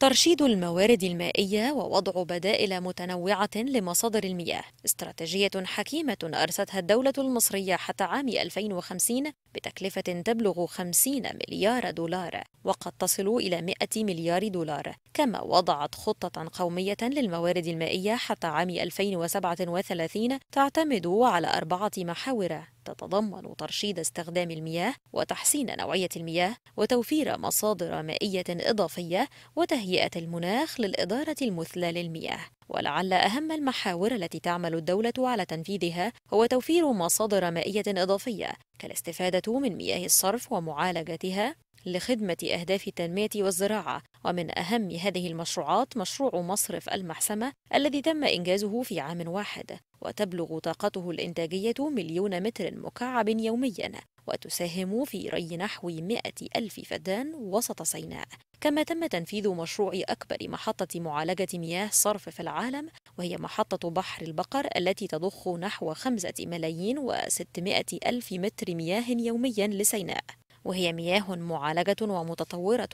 ترشيد الموارد المائية ووضع بدائل متنوعة لمصادر المياه استراتيجية حكيمة أرستها الدولة المصرية حتى عام 2050 بتكلفة تبلغ 50 مليار دولار وقد تصل إلى 100 مليار دولار كما وضعت خطة قومية للموارد المائية حتى عام 2037 تعتمد على أربعة محاور تتضمن ترشيد استخدام المياه وتحسين نوعية المياه وتوفير مصادر مائية إضافية وتهيئة المناخ للإدارة المثلى للمياه ولعل أهم المحاور التي تعمل الدولة على تنفيذها هو توفير مصادر مائية إضافية كالاستفادة من مياه الصرف ومعالجتها لخدمة أهداف التنمية والزراعة ومن أهم هذه المشروعات مشروع مصرف المحسمة الذي تم إنجازه في عام واحد وتبلغ طاقته الإنتاجية مليون متر مكعب يوميا وتساهم في ري نحو 100 ألف فدان وسط سيناء كما تم تنفيذ مشروع أكبر محطة معالجة مياه صرف في العالم وهي محطة بحر البقر التي تضخ نحو 5 ملايين و600 ألف متر مياه يوميا لسيناء وهي مياه معالجة ومتطورة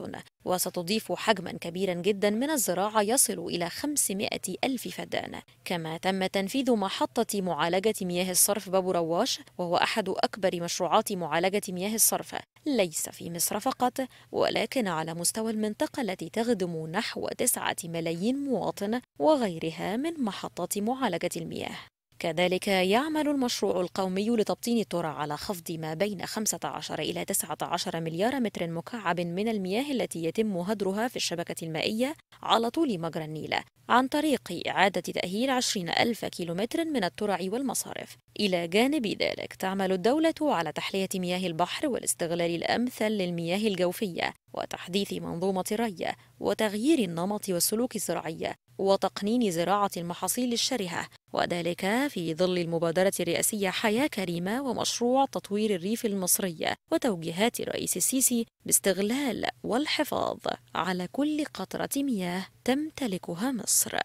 وستضيف حجما كبيرا جدا من الزراعة يصل إلى 500 ألف فدان كما تم تنفيذ محطة معالجة مياه الصرف باب رواش وهو أحد أكبر مشروعات معالجة مياه الصرف ليس في مصر فقط ولكن على مستوى المنطقة التي تخدم نحو 9 ملايين مواطن وغيرها من محطات معالجة المياه كذلك يعمل المشروع القومي لتبطين الترع على خفض ما بين 15 إلى 19 مليار متر مكعب من المياه التي يتم هدرها في الشبكة المائية على طول مجرى النيل عن طريق إعادة تأهيل 20 ألف كيلومتر من الترع والمصارف إلى جانب ذلك تعمل الدولة على تحلية مياه البحر والاستغلال الأمثل للمياه الجوفية وتحديث منظومة الري وتغيير النمط والسلوك الزراعي وتقنين زراعة المحاصيل الشرهة وذلك في ظل المبادرة الرئاسية حياة كريمة ومشروع تطوير الريف المصري وتوجيهات الرئيس السيسي باستغلال والحفاظ على كل قطرة مياه تمتلكها مصر